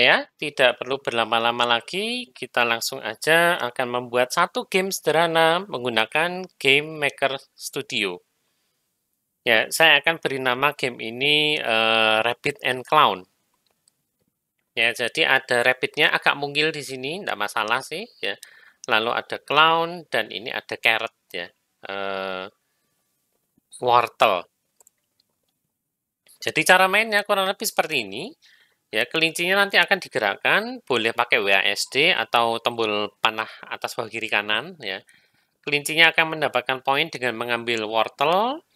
ya, tidak perlu berlama-lama lagi, kita langsung aja akan membuat satu game sederhana menggunakan Game Maker Studio. Ya, saya akan beri nama game ini uh, eh, Rabbit and Clown. Ya, jadi ada rabbitnya agak mungil di sini, tidak masalah sih. Ya, lalu ada clown dan ini ada carrot ya, uh, wortel. Jadi cara mainnya kurang lebih seperti ini. Ya, kelincinya nanti akan digerakkan, boleh pakai WASD atau tombol panah atas bawah kiri kanan. Ya, kelincinya akan mendapatkan poin dengan mengambil wortel.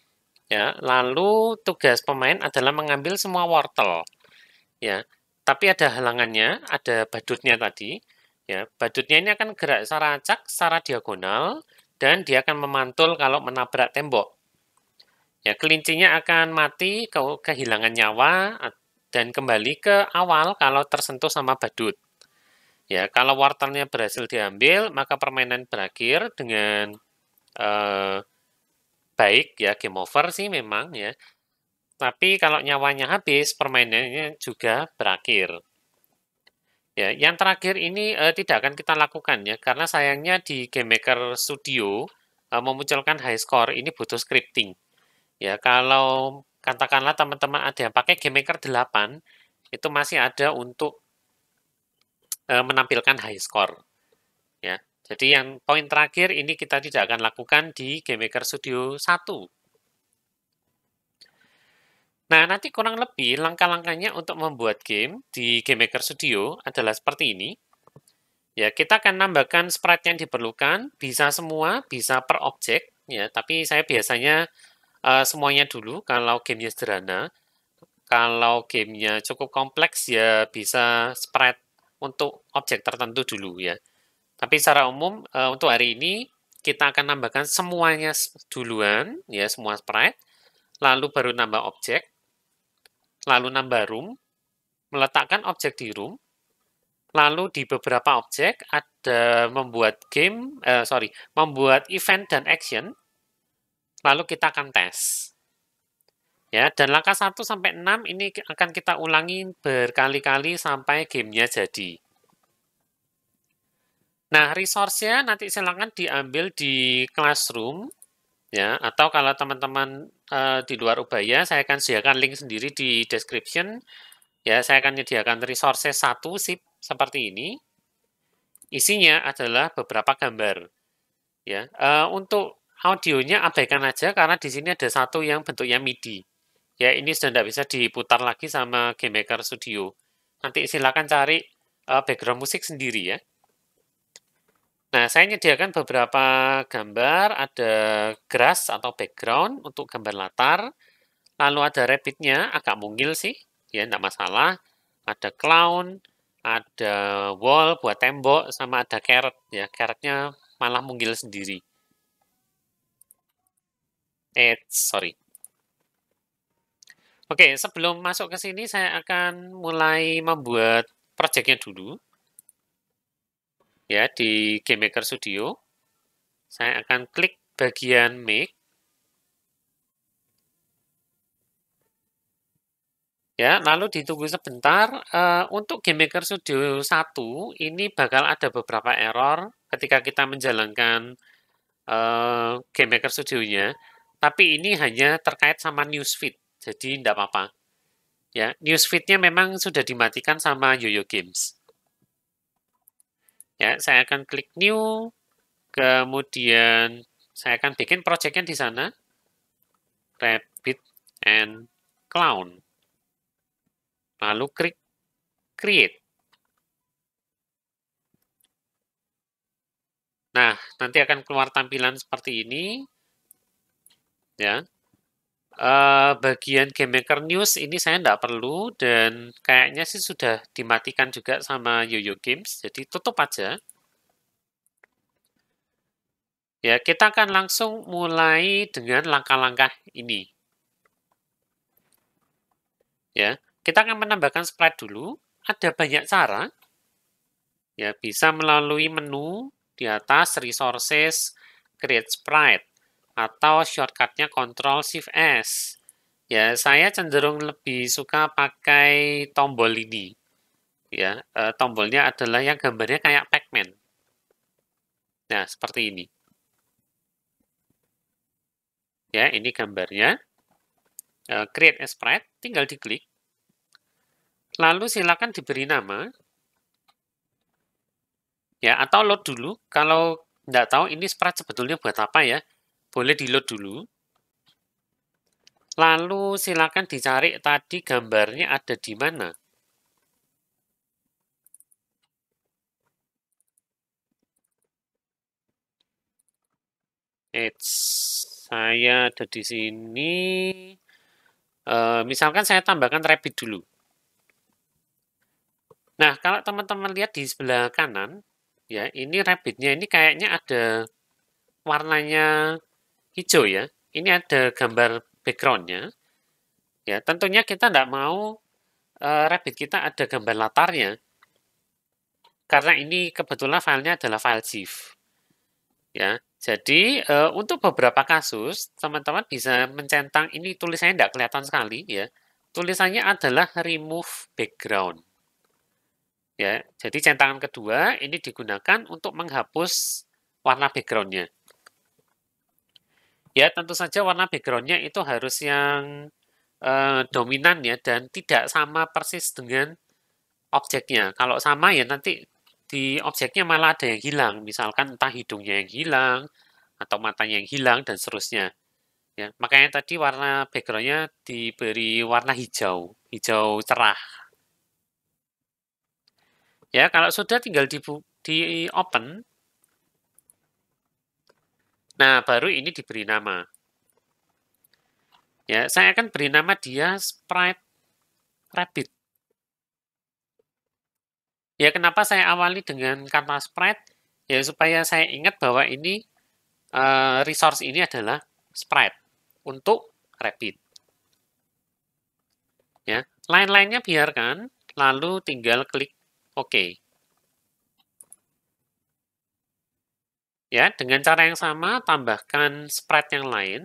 Ya, lalu tugas pemain adalah mengambil semua wortel. Ya, tapi ada halangannya, ada badutnya tadi. Ya, badutnya ini akan gerak secara acak, secara diagonal, dan dia akan memantul kalau menabrak tembok. Ya, kelincinya akan mati, kehilangan nyawa, dan kembali ke awal kalau tersentuh sama badut. Ya, kalau wortelnya berhasil diambil, maka permainan berakhir dengan eh, baik ya game over sih memang ya. Tapi kalau nyawanya habis, permainannya juga berakhir. Ya, yang terakhir ini eh, tidak akan kita lakukan ya, karena sayangnya di Game Maker Studio eh, memunculkan high score ini butuh scripting. Ya, kalau katakanlah teman-teman ada yang pakai Game Maker 8, itu masih ada untuk e, menampilkan high score. Ya, jadi yang poin terakhir ini kita tidak akan lakukan di Game Maker Studio 1. Nah, nanti kurang lebih langkah-langkahnya untuk membuat game di Game Maker Studio adalah seperti ini. Ya, kita akan nambahkan sprite yang diperlukan, bisa semua, bisa per objek, ya, tapi saya biasanya uh, semuanya dulu kalau gamenya sederhana. Kalau gamenya cukup kompleks ya bisa spread untuk objek tertentu dulu ya. Tapi secara umum uh, untuk hari ini kita akan nambahkan semuanya duluan ya semua spread, lalu baru nambah objek, lalu nambah room, meletakkan objek di room, lalu di beberapa objek ada membuat game, eh, sorry, membuat event dan action, lalu kita akan tes. Ya, dan langkah 1 sampai 6 ini akan kita ulangi berkali-kali sampai gamenya jadi. Nah, resource-nya nanti silakan diambil di Classroom ya, atau kalau teman-teman e, di luar Ubaya, saya akan sediakan link sendiri di description. Ya, saya akan menyediakan resource satu sip seperti ini. Isinya adalah beberapa gambar. Ya, e, untuk audionya abaikan aja karena di sini ada satu yang bentuknya MIDI. Ya, ini sudah tidak bisa diputar lagi sama Game Maker Studio. Nanti silakan cari uh, background musik sendiri ya. Nah, saya menyediakan beberapa gambar, ada grass atau background untuk gambar latar, lalu ada rabbitnya, agak mungil sih, ya tidak masalah. Ada clown, ada wall buat tembok, sama ada carrot, ya carrotnya malah mungil sendiri. Eh, sorry. Oke, sebelum masuk ke sini, saya akan mulai membuat projectnya dulu. Ya, di Game Maker Studio. Saya akan klik bagian Make. Ya, lalu ditunggu sebentar. Eh, untuk untuk Maker Studio 1, ini bakal ada beberapa error ketika kita menjalankan uh, Maker Studio-nya. Tapi ini hanya terkait sama newsfeed, jadi tidak apa-apa. Ya, newsfeednya memang sudah dimatikan sama Yoyo Games. Ya, saya akan klik new, kemudian saya akan bikin projectnya di sana, Rabbit and Clown. Lalu klik create. Nah, nanti akan keluar tampilan seperti ini ya. Uh, bagian maker News ini saya tidak perlu dan kayaknya sih sudah dimatikan juga sama YoYo Games, jadi tutup aja. Ya, kita akan langsung mulai dengan langkah-langkah ini. Ya, kita akan menambahkan sprite dulu. Ada banyak cara. Ya, bisa melalui menu di atas resources create sprite atau shortcutnya Ctrl Shift S. Ya, saya cenderung lebih suka pakai tombol ini. Ya, e, tombolnya adalah yang gambarnya kayak Pacman. Nah, seperti ini. Ya, ini gambarnya. E, create a sprite, tinggal diklik. Lalu silakan diberi nama. Ya, atau load dulu. Kalau nggak tahu ini sprite sebetulnya buat apa ya boleh di-load dulu. Lalu silakan dicari tadi gambarnya ada di mana. Eits, saya ada di sini. E, misalkan saya tambahkan rapid dulu. Nah, kalau teman-teman lihat di sebelah kanan, ya ini rapidnya ini kayaknya ada warnanya hijau ya. Ini ada gambar backgroundnya. Ya, tentunya kita tidak mau uh, Rabbit kita ada gambar latarnya. Karena ini kebetulan filenya adalah file GIF. Ya, jadi uh, untuk beberapa kasus teman-teman bisa mencentang ini tulisannya tidak kelihatan sekali ya. Tulisannya adalah remove background. Ya, jadi centangan kedua ini digunakan untuk menghapus warna backgroundnya. Ya, tentu saja warna backgroundnya itu harus yang eh, dominan ya, dan tidak sama persis dengan objeknya. Kalau sama ya nanti di objeknya malah ada yang hilang. Misalkan entah hidungnya yang hilang, atau matanya yang hilang, dan seterusnya. Ya, makanya tadi warna backgroundnya diberi warna hijau, hijau cerah. Ya, kalau sudah tinggal di, di open, Nah, baru ini diberi nama. Ya, saya akan beri nama dia sprite rabbit. Ya, kenapa saya awali dengan kata sprite? Ya, supaya saya ingat bahwa ini uh, resource ini adalah sprite untuk rabbit. Ya, lain-lainnya biarkan, lalu tinggal klik OK. Ya, dengan cara yang sama, tambahkan spread yang lain.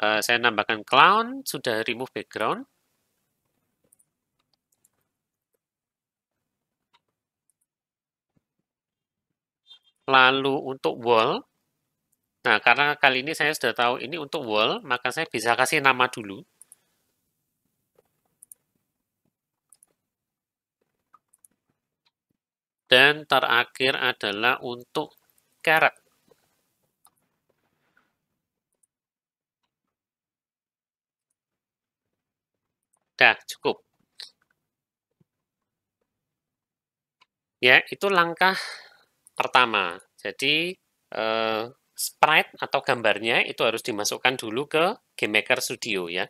Uh, saya tambahkan clown, sudah remove background. Lalu untuk wall, nah karena kali ini saya sudah tahu ini untuk wall, maka saya bisa kasih nama dulu. Dan terakhir adalah untuk karet. Dah, cukup. Ya, itu langkah pertama. Jadi, eh, sprite atau gambarnya itu harus dimasukkan dulu ke Game Maker Studio ya.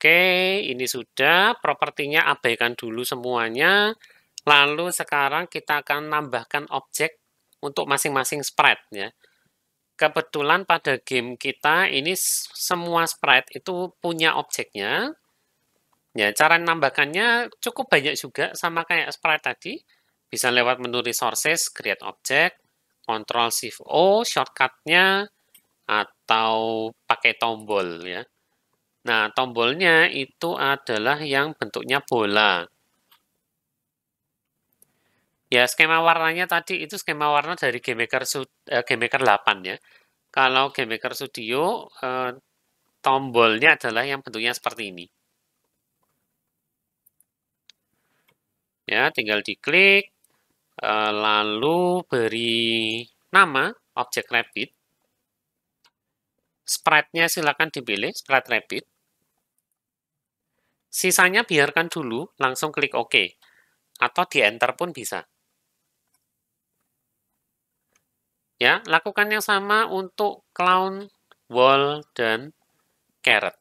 Oke, ini sudah propertinya abaikan dulu semuanya. Lalu sekarang kita akan nambahkan objek untuk masing-masing spread ya. Kebetulan pada game kita ini semua spread itu punya objeknya. Ya, cara nambahkannya cukup banyak juga sama kayak spread tadi. Bisa lewat menu resources, create object, control shift O shortcutnya atau pakai tombol ya. Nah, tombolnya itu adalah yang bentuknya bola. Ya, skema warnanya tadi itu skema warna dari GameMaker, eh, Maker 8 ya. Kalau Game Maker Studio, eh, tombolnya adalah yang bentuknya seperti ini. Ya, tinggal diklik, eh, lalu beri nama objek Rabbit sprite-nya silakan dipilih, sprite rabbit. Sisanya biarkan dulu, langsung klik OK. Atau di enter pun bisa. Ya, lakukan yang sama untuk clown, wall, dan carrot.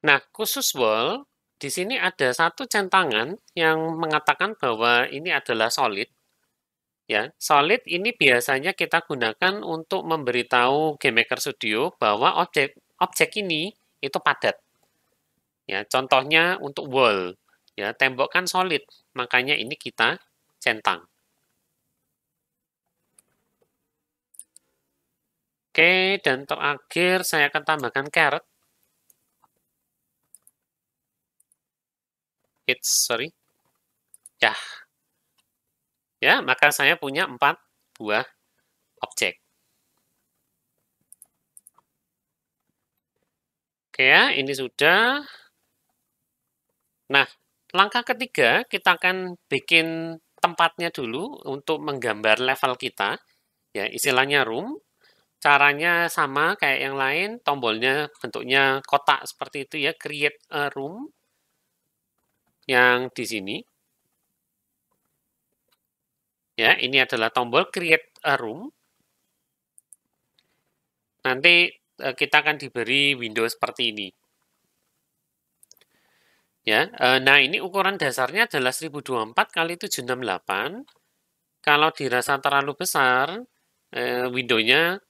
Nah, khusus wall, di sini ada satu centangan yang mengatakan bahwa ini adalah solid, Ya, solid ini biasanya kita gunakan untuk memberitahu game maker Studio bahwa objek objek ini itu padat. Ya, contohnya untuk wall, ya tembok kan solid, makanya ini kita centang. Oke, dan terakhir saya akan tambahkan carrot. It's sorry. Ya, Ya, maka saya punya empat buah objek. Oke ya, ini sudah. Nah, langkah ketiga kita akan bikin tempatnya dulu untuk menggambar level kita. Ya, istilahnya room. Caranya sama kayak yang lain, tombolnya bentuknya kotak seperti itu ya, create a room yang di sini. Ya, ini adalah tombol create a room. Nanti e, kita akan diberi window seperti ini. Ya, e, nah ini ukuran dasarnya adalah 1024 kali 768. Kalau dirasa terlalu besar, e, windownya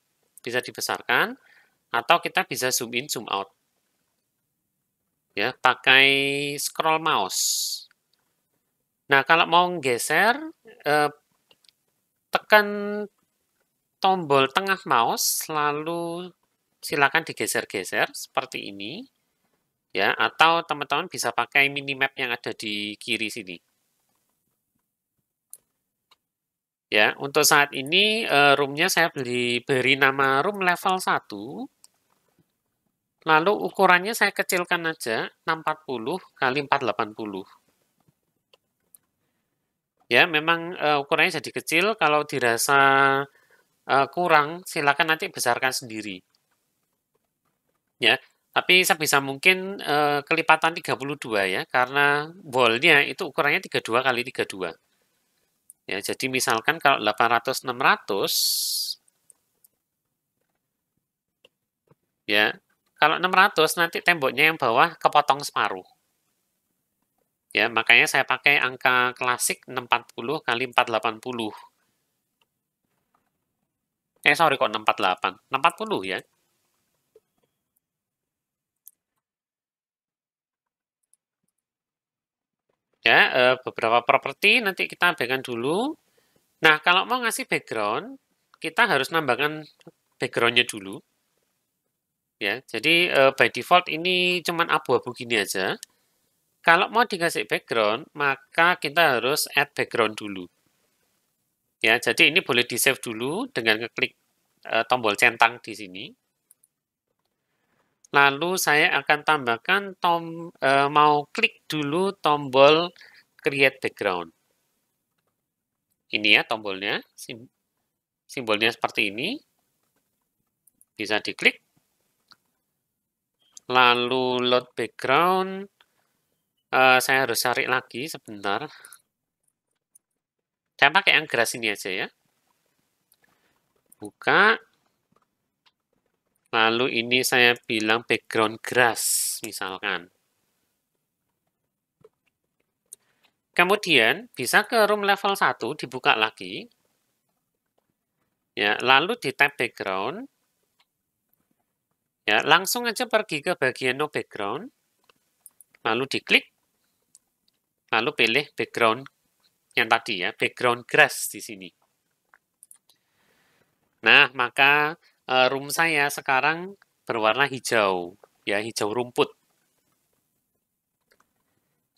bisa dibesarkan atau kita bisa zoom in zoom out. Ya, pakai scroll mouse. Nah, kalau mau geser tekan tombol tengah mouse lalu silakan digeser-geser seperti ini ya atau teman-teman bisa pakai minimap yang ada di kiri sini. Ya, untuk saat ini eh, roomnya saya beli beri nama room level 1. Lalu ukurannya saya kecilkan aja 640 kali 480 ya memang uh, ukurannya jadi kecil kalau dirasa uh, kurang silakan nanti besarkan sendiri ya tapi sebisa mungkin uh, kelipatan 32 ya karena bolnya itu ukurannya 32 kali 32 ya jadi misalkan kalau 800 600 ya kalau 600 nanti temboknya yang bawah kepotong separuh Ya, makanya saya pakai angka klasik 640 kali 480. Eh, sorry kok 648. 640 ya. Ya, eh, beberapa properti nanti kita pegang dulu. Nah, kalau mau ngasih background, kita harus nambahkan backgroundnya dulu. Ya, jadi eh, by default ini cuman abu-abu gini aja. Kalau mau dikasih background, maka kita harus add background dulu. Ya, jadi ini boleh di-save dulu dengan ngeklik e, tombol centang di sini. Lalu saya akan tambahkan tom, e, mau klik dulu tombol create background. Ini ya tombolnya, sim, simbolnya seperti ini. Bisa diklik. Lalu load background Uh, saya harus cari lagi sebentar. Saya pakai yang grass ini aja ya. Buka. Lalu ini saya bilang background grass misalkan. Kemudian bisa ke room level 1 dibuka lagi. Ya, lalu di tab background. Ya, langsung aja pergi ke bagian no background. Lalu diklik Ah, Lalu pilih background yang tadi ya, background grass di sini. Nah, maka eh, room saya sekarang berwarna hijau, ya hijau rumput.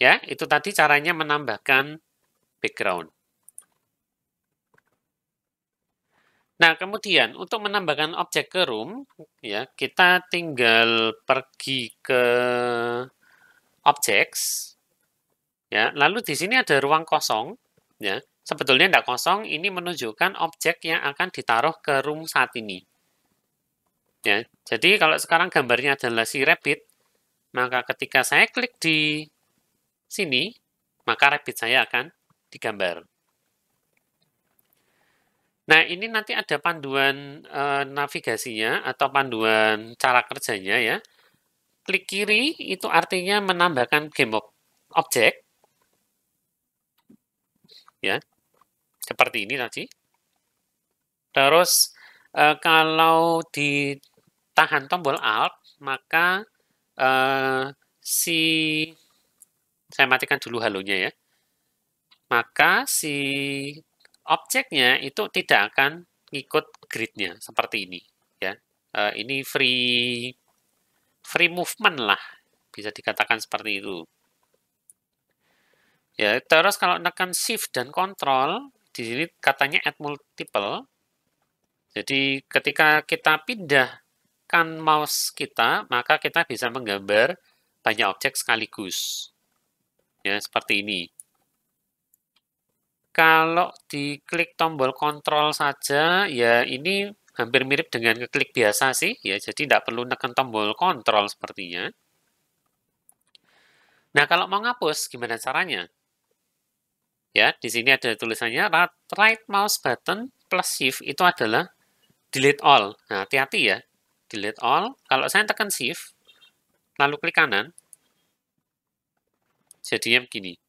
Ya, itu tadi caranya menambahkan background. Nah, kemudian untuk menambahkan objek ke room, ya kita tinggal pergi ke objects, Ya, lalu di sini ada ruang kosong, ya. Sebetulnya tidak kosong, ini menunjukkan objek yang akan ditaruh ke room saat ini. Ya, jadi kalau sekarang gambarnya adalah si rabbit, maka ketika saya klik di sini, maka rabbit saya akan digambar. Nah, ini nanti ada panduan e, navigasinya atau panduan cara kerjanya ya. Klik kiri itu artinya menambahkan game objek ya seperti ini tadi terus e, kalau ditahan tombol alt maka e, si saya matikan dulu halonya ya maka si objeknya itu tidak akan ikut gridnya seperti ini ya e, ini free free movement lah bisa dikatakan seperti itu Ya, terus kalau tekan shift dan control, di sini katanya add multiple. Jadi ketika kita pindahkan mouse kita, maka kita bisa menggambar banyak objek sekaligus. Ya, seperti ini. Kalau diklik tombol control saja, ya ini hampir mirip dengan klik biasa sih, ya. Jadi tidak perlu tekan tombol control sepertinya. Nah, kalau mau ngapus, gimana caranya? Ya, di sini ada tulisannya right mouse button plus shift itu adalah delete all. Nah, hati-hati ya. Delete all. Kalau saya tekan shift, lalu klik kanan, jadinya begini.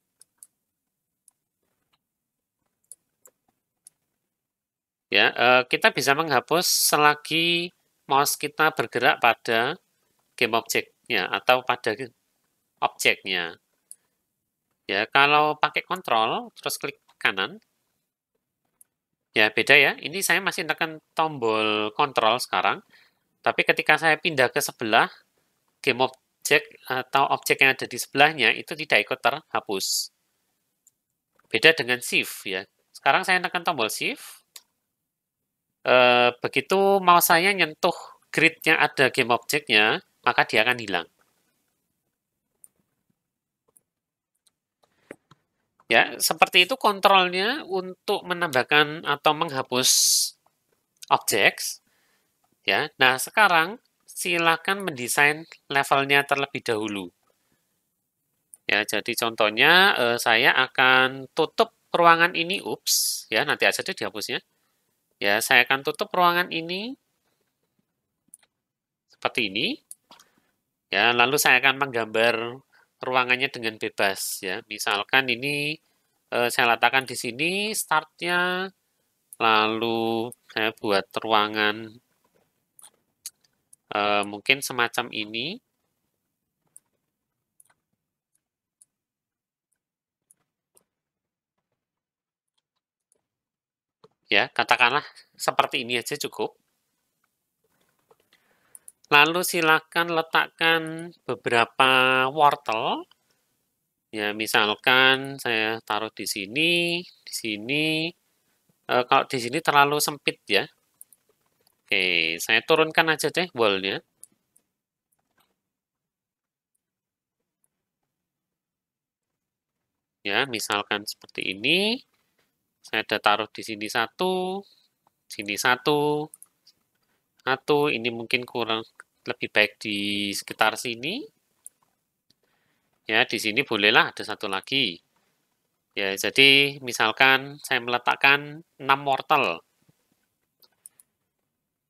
Ya, eh, kita bisa menghapus selagi mouse kita bergerak pada game objeknya atau pada objeknya. Ya, kalau pakai kontrol terus klik kanan, ya beda ya. Ini saya masih tekan tombol kontrol sekarang, tapi ketika saya pindah ke sebelah, game object atau objek yang ada di sebelahnya itu tidak ikut terhapus. Beda dengan shift ya. Sekarang saya tekan tombol shift, e, begitu mau saya nyentuh grid yang ada game objeknya, maka dia akan hilang. Ya, seperti itu kontrolnya untuk menambahkan atau menghapus objek. Ya, nah sekarang silakan mendesain levelnya terlebih dahulu. Ya, jadi contohnya eh, saya akan tutup ruangan ini, ups, ya nanti aja deh dihapusnya. Ya, saya akan tutup ruangan ini seperti ini. Ya, lalu saya akan menggambar ruangannya dengan bebas ya. Misalkan ini eh, saya letakkan di sini startnya, lalu saya buat ruangan eh, mungkin semacam ini. Ya, katakanlah seperti ini aja cukup. Lalu silakan letakkan beberapa wortel. Ya, misalkan saya taruh di sini, di sini. E, kalau di sini terlalu sempit ya. Oke, saya turunkan aja deh wallnya. Ya, misalkan seperti ini. Saya ada taruh di sini satu, sini satu, atau ini mungkin kurang lebih baik di sekitar sini. Ya, di sini bolehlah ada satu lagi. Ya, jadi misalkan saya meletakkan 6 mortal.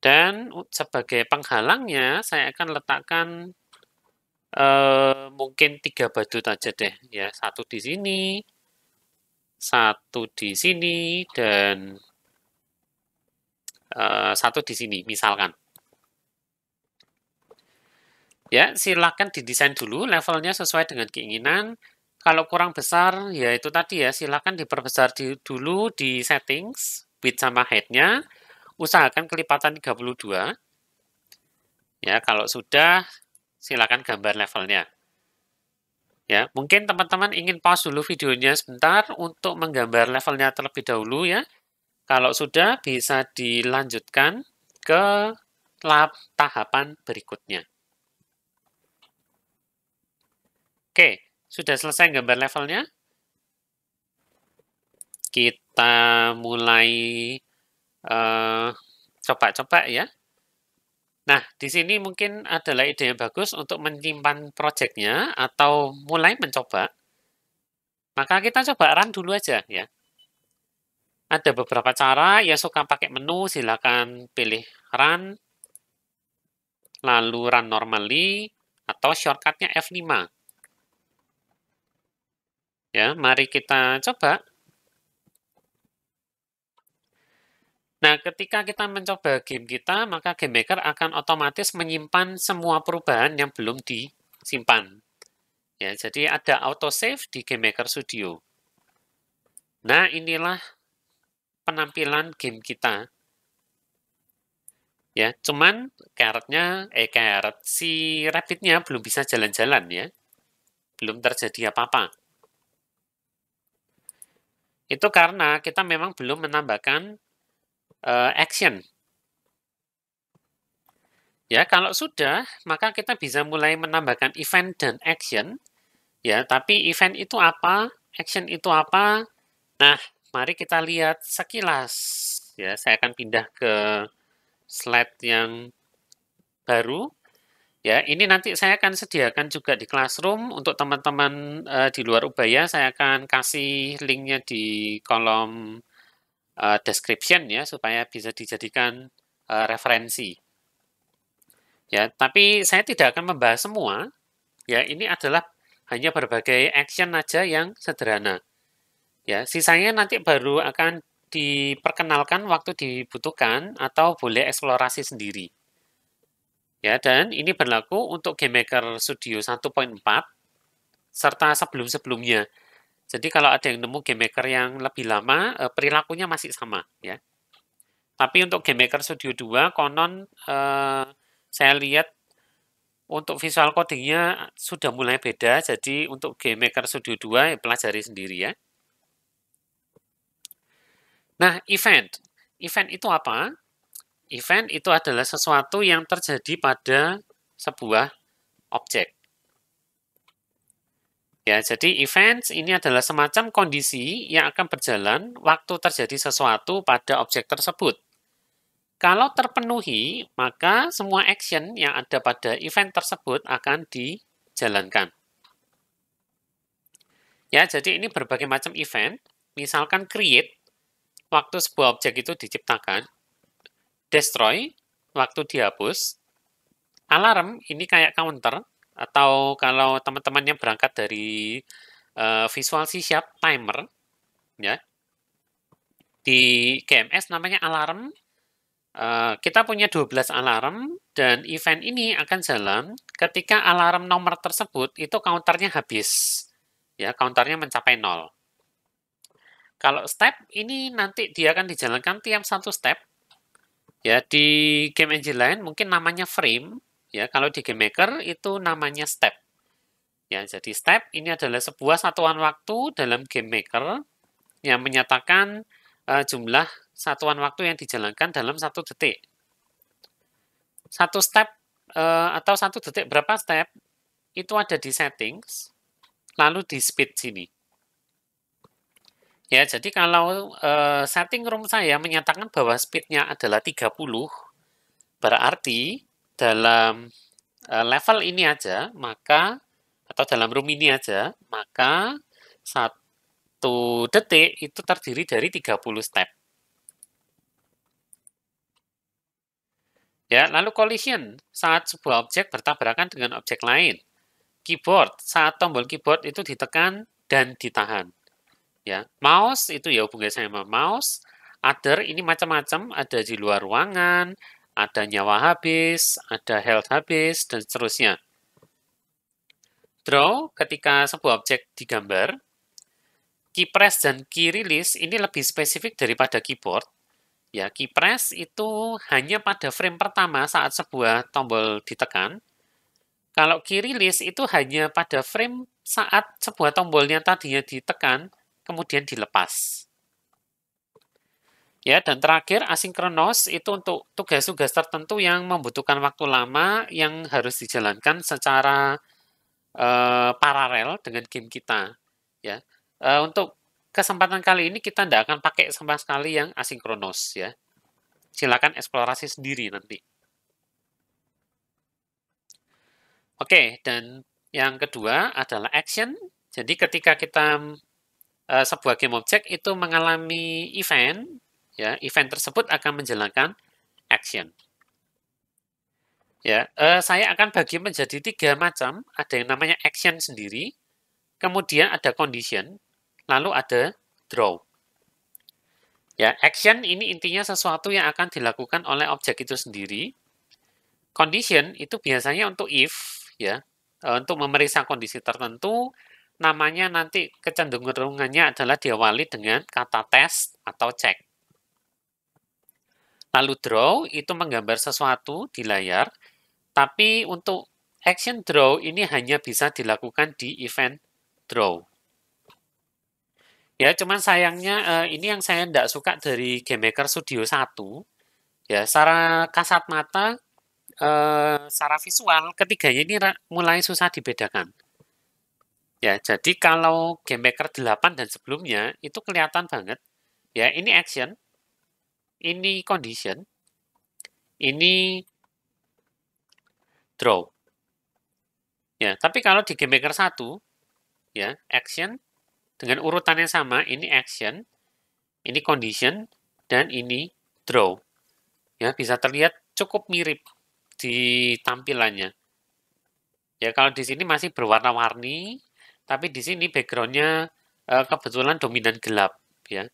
Dan sebagai penghalangnya, saya akan letakkan eh, mungkin tiga batu aja deh. Ya, satu di sini, satu di sini, dan Eh, satu di sini, misalkan. Ya, silakan didesain dulu levelnya sesuai dengan keinginan. Kalau kurang besar, ya itu tadi ya, silakan diperbesar di, dulu di settings, width sama height-nya. Usahakan kelipatan 32. Ya, kalau sudah, silakan gambar levelnya. Ya, mungkin teman-teman ingin pause dulu videonya sebentar untuk menggambar levelnya terlebih dahulu ya. Kalau sudah, bisa dilanjutkan ke tahapan berikutnya. Oke, sudah selesai gambar levelnya. Kita mulai eh, coba-coba uh, ya. Nah, di sini mungkin adalah ide yang bagus untuk menyimpan projectnya atau mulai mencoba. Maka kita coba run dulu aja ya. Ada beberapa cara, ya suka pakai menu, silakan pilih run, lalu run normally, atau shortcutnya F5. Ya, mari kita coba. Nah, ketika kita mencoba game kita, maka game maker akan otomatis menyimpan semua perubahan yang belum disimpan. Ya, jadi ada auto save di game maker studio. Nah, inilah penampilan game kita. Ya, cuman karetnya eh karet si rapidnya belum bisa jalan-jalan ya. Belum terjadi apa-apa. Itu karena kita memang belum menambahkan uh, action. Ya, kalau sudah, maka kita bisa mulai menambahkan event dan action. Ya, tapi event itu apa? Action itu apa? Nah, Mari kita lihat sekilas. Ya, saya akan pindah ke slide yang baru. Ya, ini nanti saya akan sediakan juga di Classroom untuk teman-teman uh, di luar Ubaya. Saya akan kasih linknya di kolom uh, description ya supaya bisa dijadikan uh, referensi. Ya, tapi saya tidak akan membahas semua. Ya, ini adalah hanya berbagai action aja yang sederhana. Ya, sisanya nanti baru akan diperkenalkan waktu dibutuhkan atau boleh eksplorasi sendiri. Ya, dan ini berlaku untuk Game Maker Studio 1.4 serta sebelum-sebelumnya. Jadi kalau ada yang nemu Game Maker yang lebih lama, eh, perilakunya masih sama ya. Tapi untuk Game Maker Studio 2 konon eh, saya lihat untuk visual codingnya sudah mulai beda, jadi untuk Game Maker Studio 2 ya pelajari sendiri ya. Nah, event. Event itu apa? Event itu adalah sesuatu yang terjadi pada sebuah objek. Ya, jadi events ini adalah semacam kondisi yang akan berjalan waktu terjadi sesuatu pada objek tersebut. Kalau terpenuhi, maka semua action yang ada pada event tersebut akan dijalankan. Ya, jadi ini berbagai macam event. Misalkan create waktu sebuah objek itu diciptakan, destroy, waktu dihapus, alarm ini kayak counter, atau kalau teman-temannya berangkat dari uh, Visual C Sharp Timer, ya, di KMS namanya alarm, uh, kita punya 12 alarm, dan event ini akan jalan ketika alarm nomor tersebut itu counternya habis. Ya, counternya mencapai nol. Kalau step ini nanti dia akan dijalankan tiap satu step. Ya, di game engine lain mungkin namanya frame, ya. Kalau di game maker itu namanya step. Ya, jadi step ini adalah sebuah satuan waktu dalam game maker yang menyatakan uh, jumlah satuan waktu yang dijalankan dalam satu detik. Satu step uh, atau satu detik berapa step itu ada di settings, lalu di speed sini. Ya, jadi kalau eh, setting room saya menyatakan bahwa speednya adalah 30, berarti dalam eh, level ini aja, maka, atau dalam room ini aja, maka satu detik itu terdiri dari 30 step. Ya, lalu collision, saat sebuah objek bertabrakan dengan objek lain. Keyboard, saat tombol keyboard itu ditekan dan ditahan ya mouse itu ya saya sama mouse other ini macam-macam ada di luar ruangan ada nyawa habis ada health habis dan seterusnya draw ketika sebuah objek digambar Key press dan key release ini lebih spesifik daripada keyboard ya key press itu hanya pada frame pertama saat sebuah tombol ditekan kalau key release itu hanya pada frame saat sebuah tombolnya tadinya ditekan kemudian dilepas. Ya, dan terakhir asinkronos itu untuk tugas-tugas tertentu yang membutuhkan waktu lama yang harus dijalankan secara uh, paralel dengan game kita. Ya, uh, untuk kesempatan kali ini kita tidak akan pakai sama sekali yang asinkronos. Ya, silakan eksplorasi sendiri nanti. Oke, dan yang kedua adalah action. Jadi ketika kita Eh, sebuah game object itu mengalami event, ya event tersebut akan menjalankan action. Ya, uh, saya akan bagi menjadi tiga macam. Ada yang namanya action sendiri, kemudian ada condition, lalu ada draw. Ya, action ini intinya sesuatu yang akan dilakukan oleh objek itu sendiri. Condition itu biasanya untuk if, ya, eh, untuk memeriksa kondisi tertentu, namanya nanti kecenderungannya adalah diawali dengan kata tes atau cek. Lalu draw itu menggambar sesuatu di layar, tapi untuk action draw ini hanya bisa dilakukan di event draw. Ya, cuman sayangnya eh, ini yang saya tidak suka dari game maker Studio 1. Ya, secara kasat mata, eh, secara visual, ketiganya ini mulai susah dibedakan. Ya, jadi kalau game maker 8 dan sebelumnya itu kelihatan banget. Ya, ini action, ini condition, ini draw. Ya, tapi kalau di game maker 1 ya, action dengan urutan yang sama, ini action, ini condition dan ini draw. Ya, bisa terlihat cukup mirip di tampilannya. Ya, kalau di sini masih berwarna-warni, tapi di sini backgroundnya e, kebetulan dominan gelap ya.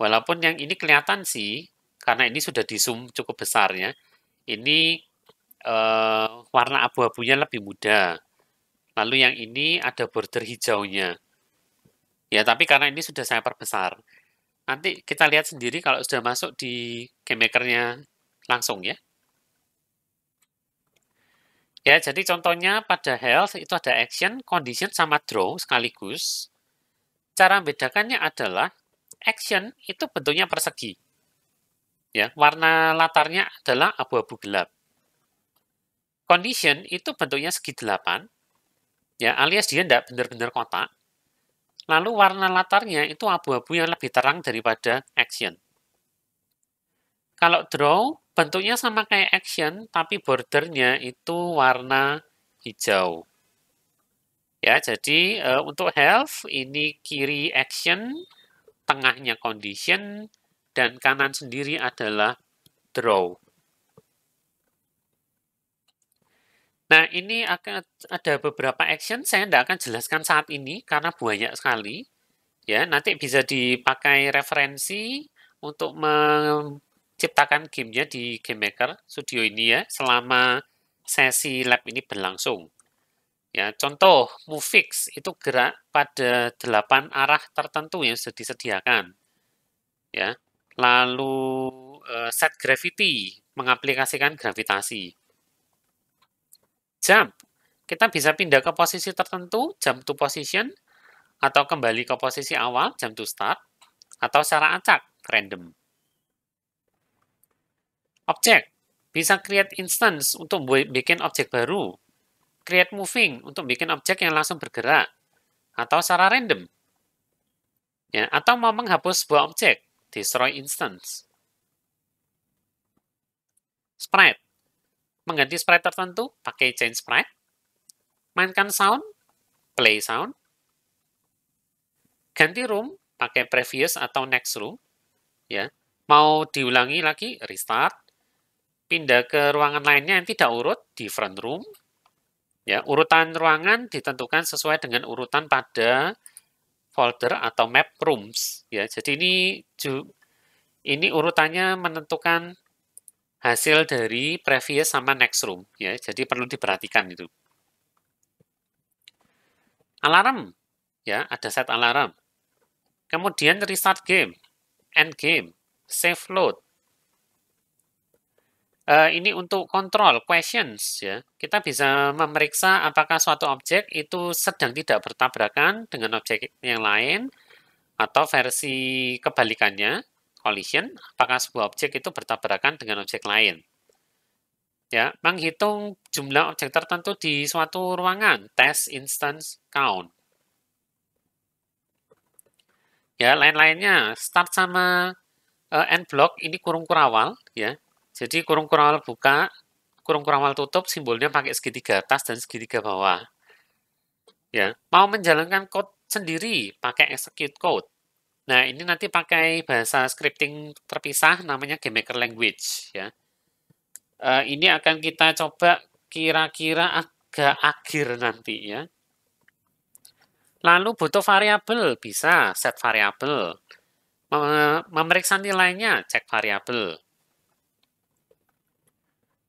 Walaupun yang ini kelihatan sih karena ini sudah di zoom cukup besar ya. Ini e, warna abu-abunya lebih muda. Lalu yang ini ada border hijaunya. Ya, tapi karena ini sudah saya perbesar. Nanti kita lihat sendiri kalau sudah masuk di makernya langsung ya. Ya, jadi contohnya pada health itu ada action, condition, sama draw sekaligus. Cara membedakannya adalah action itu bentuknya persegi. Ya, warna latarnya adalah abu-abu gelap. Condition itu bentuknya segi delapan, ya alias dia tidak benar-benar kotak. Lalu warna latarnya itu abu-abu yang lebih terang daripada action. Kalau draw Bentuknya sama kayak action, tapi bordernya itu warna hijau. Ya, jadi uh, untuk health ini kiri action, tengahnya condition, dan kanan sendiri adalah draw. Nah, ini akan ada beberapa action, saya tidak akan jelaskan saat ini karena banyak sekali. Ya, nanti bisa dipakai referensi untuk ciptakan gamenya di Game Maker Studio ini ya selama sesi lab ini berlangsung. Ya, contoh fix itu gerak pada 8 arah tertentu yang sudah disediakan. Ya. Lalu eh, set gravity mengaplikasikan gravitasi. Jump kita bisa pindah ke posisi tertentu, jump to position, atau kembali ke posisi awal, jump to start, atau secara acak, random. Objek bisa create instance untuk bikin objek baru. Create moving untuk bikin objek yang langsung bergerak atau secara random. Ya, atau mau menghapus sebuah objek, destroy instance. Sprite mengganti sprite tertentu pakai change sprite. Mainkan sound, play sound. Ganti room pakai previous atau next room. Ya, mau diulangi lagi restart pindah ke ruangan lainnya yang tidak urut, different room. Ya, urutan ruangan ditentukan sesuai dengan urutan pada folder atau map rooms. Ya, jadi ini ini urutannya menentukan hasil dari previous sama next room. Ya, jadi perlu diperhatikan itu. Alarm, ya, ada set alarm. Kemudian restart game, end game, save load, uh, ini untuk kontrol questions ya. Kita bisa memeriksa apakah suatu objek itu sedang tidak bertabrakan dengan objek yang lain atau versi kebalikannya collision, apakah sebuah objek itu bertabrakan dengan objek lain. Ya, menghitung jumlah objek tertentu di suatu ruangan, test instance count. Ya, lain-lainnya, start sama uh, end block ini kurung kurawal ya jadi kurung kurang buka, kurung awal tutup simbolnya pakai segitiga atas dan segitiga bawah. Ya, mau menjalankan code sendiri pakai execute code. Nah, ini nanti pakai bahasa scripting terpisah namanya GameMaker language ya. E, ini akan kita coba kira-kira agak akhir nanti ya. Lalu butuh variabel bisa set variabel. Memeriksa nilainya cek variabel.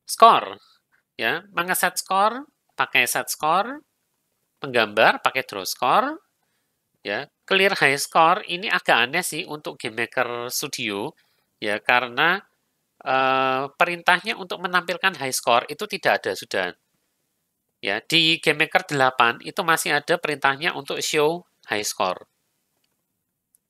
Skor, Ya, maka set score pakai set skor penggambar pakai draw skor ya. Clear high score ini agak aneh sih untuk game maker studio ya karena Uh, perintahnya untuk menampilkan high score itu tidak ada sudah. Ya, di Game Maker 8 itu masih ada perintahnya untuk show high score.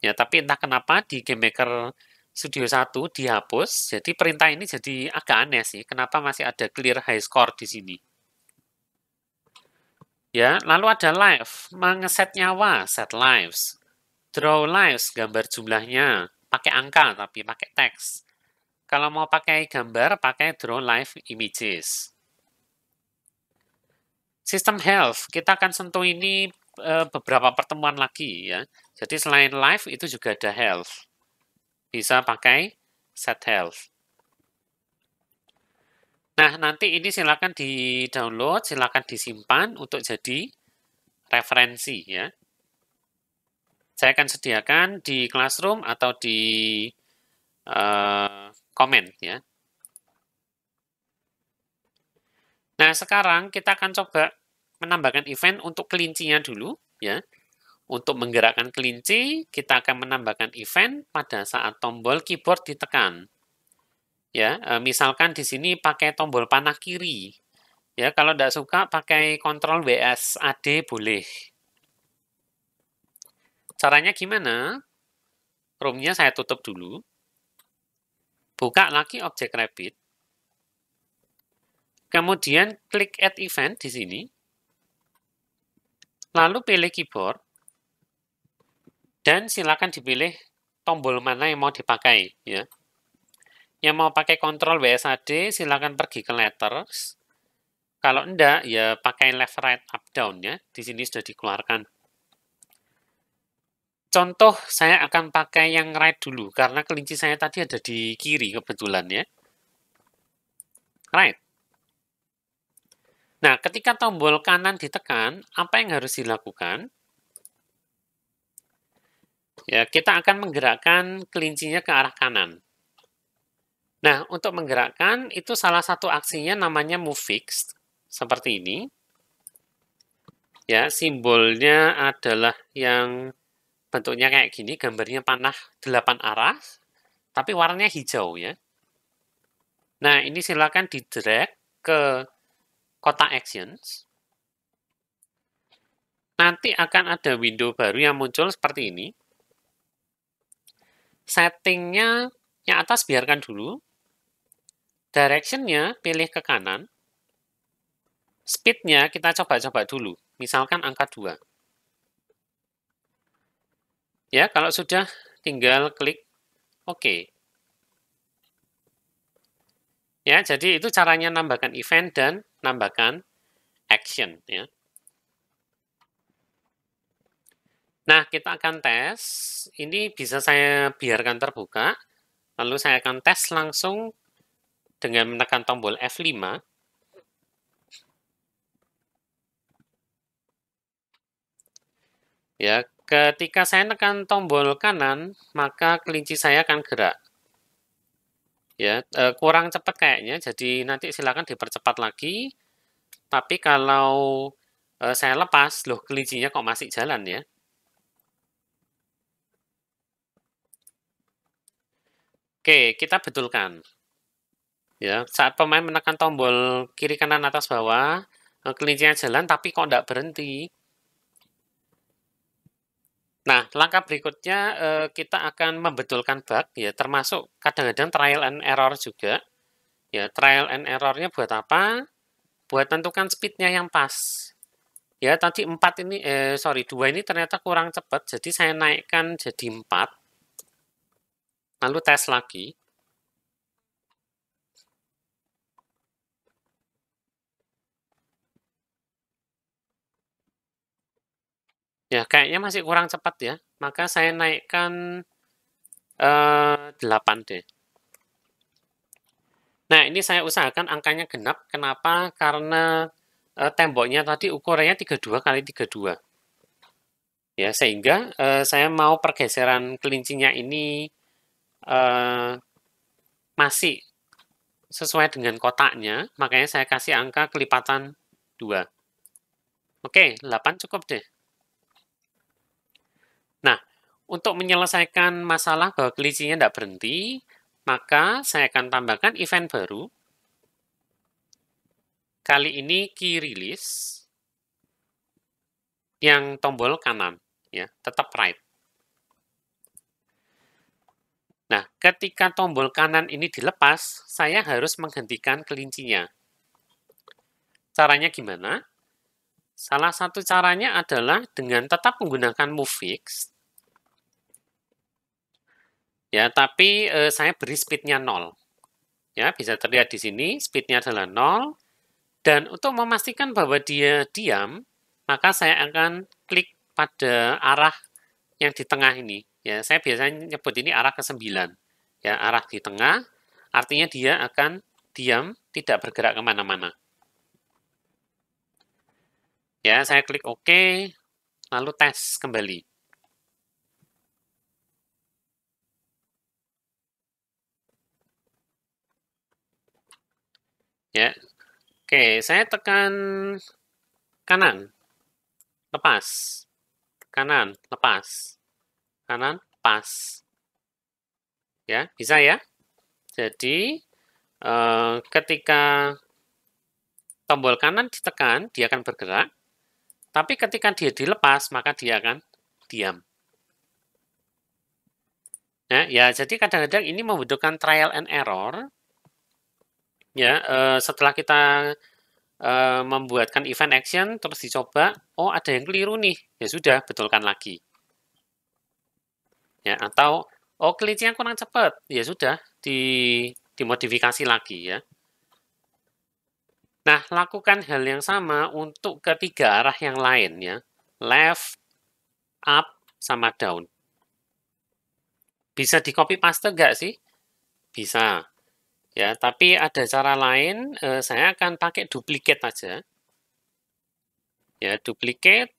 Ya, tapi entah kenapa di Game Maker Studio 1 dihapus, jadi perintah ini jadi agak aneh sih. Kenapa masih ada clear high score di sini? Ya, lalu ada live, mengeset nyawa, set lives. Draw lives, gambar jumlahnya, pakai angka tapi pakai teks. Kalau mau pakai gambar, pakai draw live images. Sistem health, kita akan sentuh ini eh, beberapa pertemuan lagi ya. Jadi selain live itu juga ada health bisa pakai set health. Nah, nanti ini silakan di-download, silakan disimpan untuk jadi referensi ya. Saya akan sediakan di Classroom atau di uh, komen ya. Nah, sekarang kita akan coba menambahkan event untuk kelincinya dulu ya. Untuk menggerakkan kelinci, kita akan menambahkan event pada saat tombol keyboard ditekan. Ya, e, misalkan di sini pakai tombol panah kiri. Ya, kalau tidak suka pakai kontrol WSAD boleh. Caranya gimana? Roomnya saya tutup dulu. Buka lagi objek Rabbit. Kemudian klik Add Event di sini. Lalu pilih keyboard dan silakan dipilih tombol mana yang mau dipakai. ya. Yang mau pakai kontrol WSAD, silakan pergi ke letters. Kalau enggak, ya pakai left, right, up, down. ya. Di sini sudah dikeluarkan. Contoh, saya akan pakai yang right dulu, karena kelinci saya tadi ada di kiri kebetulan ya. Right. Nah, ketika tombol kanan ditekan, apa yang harus dilakukan? Ya, kita akan menggerakkan kelincinya ke arah kanan. Nah, untuk menggerakkan itu salah satu aksinya namanya move fixed seperti ini. Ya, simbolnya adalah yang bentuknya kayak gini, gambarnya panah 8 arah, tapi warnanya hijau ya. Nah, ini silakan di-drag ke kotak actions. Nanti akan ada window baru yang muncul seperti ini. Settingnya yang atas biarkan dulu. Directionnya pilih ke kanan. Speednya kita coba-coba dulu. Misalkan angka 2. Ya, kalau sudah tinggal klik OK. Ya, jadi itu caranya nambahkan event dan nambahkan action. Ya. Nah, kita akan tes. Ini bisa saya biarkan terbuka. Lalu saya akan tes langsung dengan menekan tombol F5. Ya, ketika saya tekan tombol kanan, maka kelinci saya akan gerak. Ya, eh, kurang cepat kayaknya, jadi nanti silakan dipercepat lagi. Tapi kalau eh, saya lepas, loh kelincinya kok masih jalan ya. Oke, kita betulkan. Ya, saat pemain menekan tombol kiri kanan atas bawah, eh, kelincinya jalan tapi kok tidak berhenti. Nah, langkah berikutnya eh, kita akan membetulkan bug ya, termasuk kadang-kadang trial and error juga. Ya, trial and errornya buat apa? Buat tentukan speednya yang pas. Ya, tadi 4 ini eh sorry, 2 ini ternyata kurang cepat, jadi saya naikkan jadi 4 lalu tes lagi. Ya, kayaknya masih kurang cepat ya. Maka saya naikkan eh, 8 deh. Nah, ini saya usahakan angkanya genap. Kenapa? Karena eh, temboknya tadi ukurannya 32 kali 32. Ya, sehingga eh, saya mau pergeseran kelincinya ini eh, masih sesuai dengan kotaknya, makanya saya kasih angka kelipatan 2. Oke, 8 cukup deh. Nah, untuk menyelesaikan masalah bahwa kelicinya tidak berhenti, maka saya akan tambahkan event baru. Kali ini key release yang tombol kanan, ya tetap right. Nah, ketika tombol kanan ini dilepas, saya harus menghentikan kelincinya. Caranya gimana? Salah satu caranya adalah dengan tetap menggunakan move fix. Ya, tapi eh, saya beri speednya 0. Ya, bisa terlihat di sini, speednya adalah 0. Dan untuk memastikan bahwa dia diam, maka saya akan klik pada arah yang di tengah ini, Ya, saya biasanya nyebut ini arah ke sembilan. Ya, arah di tengah, artinya dia akan diam, tidak bergerak kemana-mana. Ya, saya klik OK, lalu tes kembali. Ya, Oke, saya tekan kanan, lepas, kanan, lepas kanan pas. Ya, bisa ya? Jadi eh, ketika tombol kanan ditekan, dia akan bergerak. Tapi ketika dia dilepas, maka dia akan diam. Ya, ya jadi kadang-kadang ini membutuhkan trial and error. Ya, eh, setelah kita eh, membuatkan event action terus dicoba, oh ada yang keliru nih. Ya sudah, betulkan lagi ya atau oh kelincinya kurang cepat ya sudah di dimodifikasi lagi ya nah lakukan hal yang sama untuk ketiga arah yang lain ya left up sama down bisa di copy paste nggak sih bisa ya tapi ada cara lain eh, saya akan pakai duplikat aja ya duplikat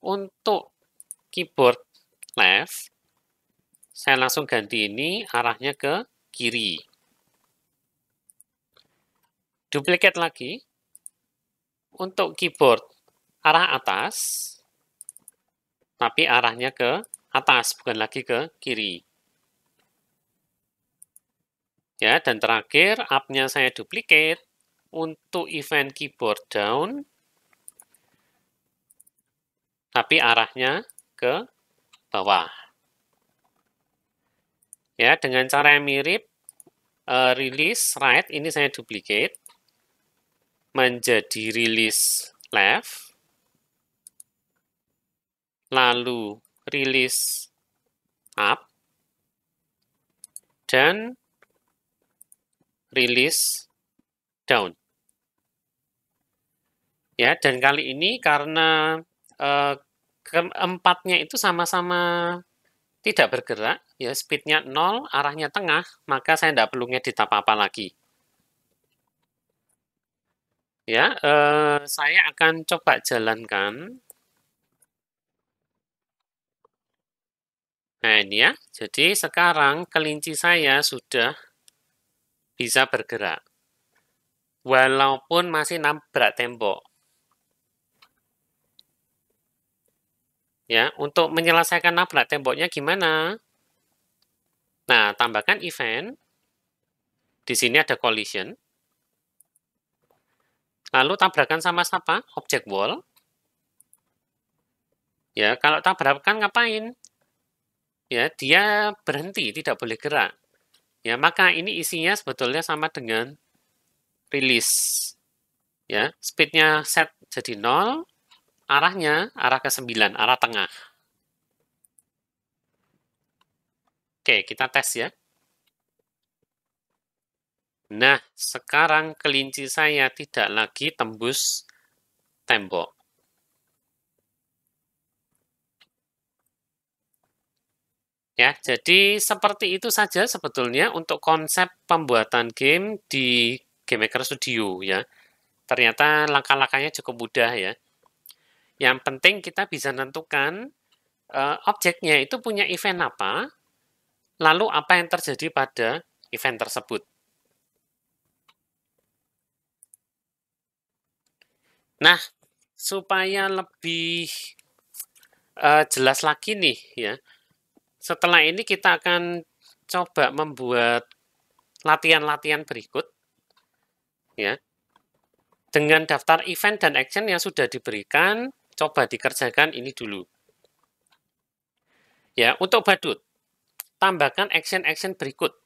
untuk keyboard left saya langsung ganti ini arahnya ke kiri. Duplikat lagi. Untuk keyboard, arah atas. Tapi arahnya ke atas, bukan lagi ke kiri. Ya, dan terakhir, up-nya saya duplicate untuk event keyboard down, tapi arahnya ke bawah ya dengan cara yang mirip uh, release right ini saya duplicate menjadi release left lalu release up dan release down ya dan kali ini karena uh, keempatnya itu sama-sama tidak bergerak, ya speednya 0, arahnya tengah, maka saya tidak perlu ngedit apa-apa lagi. Ya, eh, saya akan coba jalankan. Nah ini ya, jadi sekarang kelinci saya sudah bisa bergerak. Walaupun masih nabrak tembok. Ya, untuk menyelesaikan nabrak temboknya gimana? Nah, tambahkan event. Di sini ada collision. Lalu tabrakan sama siapa? Objek wall. Ya, kalau tabrakan ngapain? Ya, dia berhenti, tidak boleh gerak. Ya, maka ini isinya sebetulnya sama dengan release. Ya, speednya set jadi nol arahnya arah ke 9, arah tengah. Oke, kita tes ya. Nah, sekarang kelinci saya tidak lagi tembus tembok. Ya, jadi seperti itu saja sebetulnya untuk konsep pembuatan game di Game Maker Studio ya. Ternyata langkah-langkahnya cukup mudah ya. Yang penting kita bisa tentukan uh, eh, objeknya itu punya event apa, lalu apa yang terjadi pada event tersebut. Nah, supaya lebih uh, jelas lagi nih ya, setelah ini kita akan coba membuat latihan-latihan berikut ya dengan daftar event dan action yang sudah diberikan coba dikerjakan ini dulu. Ya, untuk badut, tambahkan action-action berikut.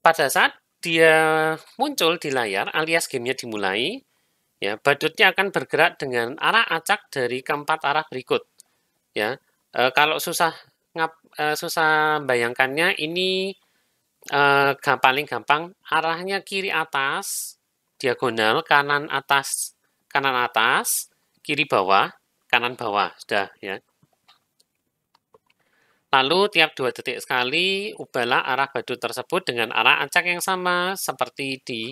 Pada saat dia muncul di layar alias gamenya dimulai, ya badutnya akan bergerak dengan arah acak dari keempat arah berikut. Ya, e, kalau susah ngap, e, susah bayangkannya ini e, paling gampang arahnya kiri atas, diagonal kanan atas, kanan atas, kiri bawah, kanan bawah, sudah ya. Lalu tiap dua detik sekali ubahlah arah badu tersebut dengan arah acak yang sama seperti di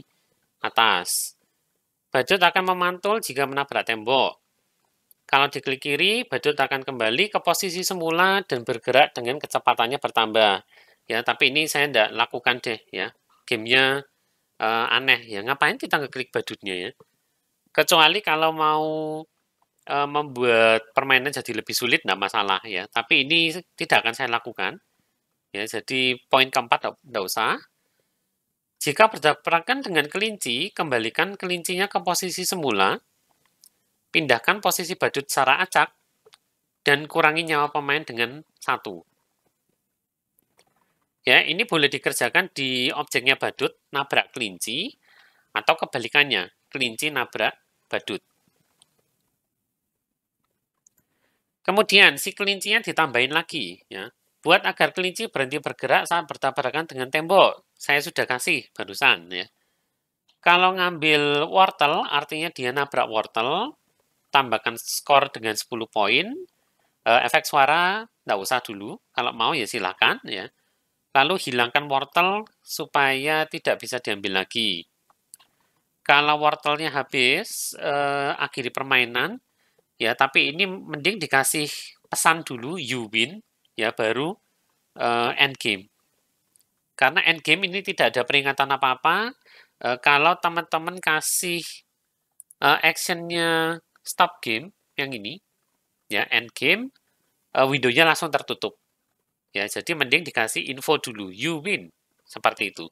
atas. Badut akan memantul jika menabrak tembok. Kalau diklik kiri, badut akan kembali ke posisi semula dan bergerak dengan kecepatannya bertambah. Ya, tapi ini saya tidak lakukan deh ya. Gamenya uh, aneh ya. Ngapain kita ngeklik badutnya ya? Kecuali kalau mau uh, membuat permainan jadi lebih sulit tidak masalah ya. Tapi ini tidak akan saya lakukan. Ya, jadi poin keempat tidak usah. Jika berdapakan dengan kelinci, kembalikan kelincinya ke posisi semula. Pindahkan posisi badut secara acak dan kurangi nyawa pemain dengan satu. Ya, ini boleh dikerjakan di objeknya badut, nabrak kelinci, atau kebalikannya, kelinci nabrak badut. Kemudian si kelincinya ditambahin lagi ya. Buat agar kelinci berhenti bergerak saat bertabrakan dengan tembok. Saya sudah kasih barusan ya. Kalau ngambil wortel artinya dia nabrak wortel, tambahkan skor dengan 10 poin. Eh, efek suara nggak usah dulu, kalau mau ya silakan, ya. Lalu hilangkan wortel supaya tidak bisa diambil lagi. Kalau wortelnya habis, eh, akhiri permainan, ya tapi ini mending dikasih pesan dulu you win ya baru uh, end game karena end game ini tidak ada peringatan apa-apa uh, kalau teman-teman kasih uh, actionnya stop game yang ini ya end game uh, windownya langsung tertutup ya jadi mending dikasih info dulu you win seperti itu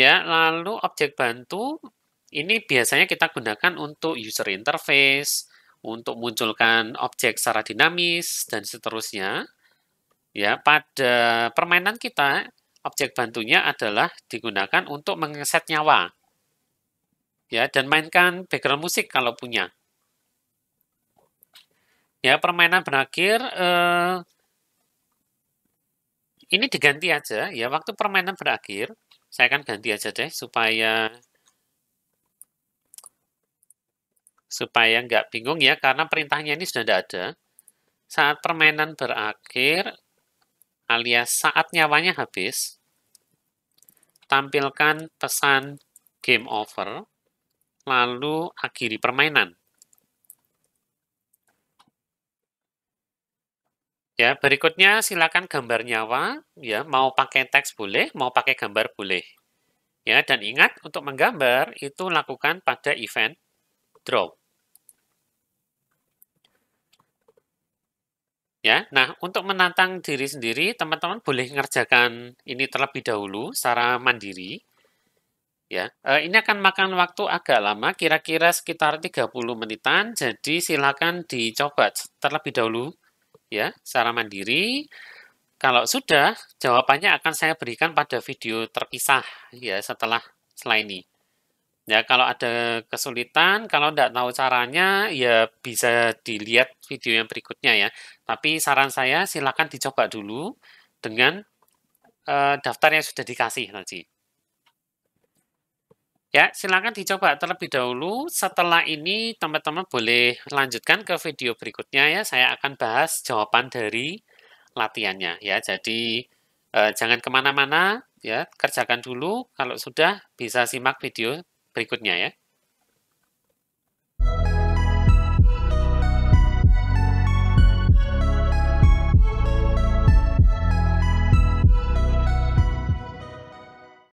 ya lalu objek bantu ini biasanya kita gunakan untuk user interface, untuk munculkan objek secara dinamis, dan seterusnya. Ya, pada permainan kita, objek bantunya adalah digunakan untuk mengeset nyawa. Ya, dan mainkan background musik kalau punya. Ya, permainan berakhir eh, ini diganti aja ya. Waktu permainan berakhir, saya akan ganti aja deh supaya supaya nggak bingung ya, karena perintahnya ini sudah tidak ada. Saat permainan berakhir, alias saat nyawanya habis, tampilkan pesan game over, lalu akhiri permainan. Ya, berikutnya silakan gambar nyawa, ya, mau pakai teks boleh, mau pakai gambar boleh. Ya, dan ingat untuk menggambar itu lakukan pada event draw. Ya, nah untuk menantang diri sendiri, teman-teman boleh mengerjakan ini terlebih dahulu secara mandiri. Ya, eh, ini akan makan waktu agak lama, kira-kira sekitar 30 menitan. Jadi silakan dicoba terlebih dahulu ya, secara mandiri. Kalau sudah, jawabannya akan saya berikan pada video terpisah ya setelah slide ini. Ya, kalau ada kesulitan, kalau tidak tahu caranya, ya bisa dilihat video yang berikutnya ya. Tapi saran saya silakan dicoba dulu dengan eh, daftar yang sudah dikasih tadi. Ya, silakan dicoba terlebih dahulu. Setelah ini teman-teman boleh lanjutkan ke video berikutnya ya. Saya akan bahas jawaban dari latihannya ya. Jadi eh, jangan kemana-mana ya, kerjakan dulu. Kalau sudah bisa simak video berikutnya ya.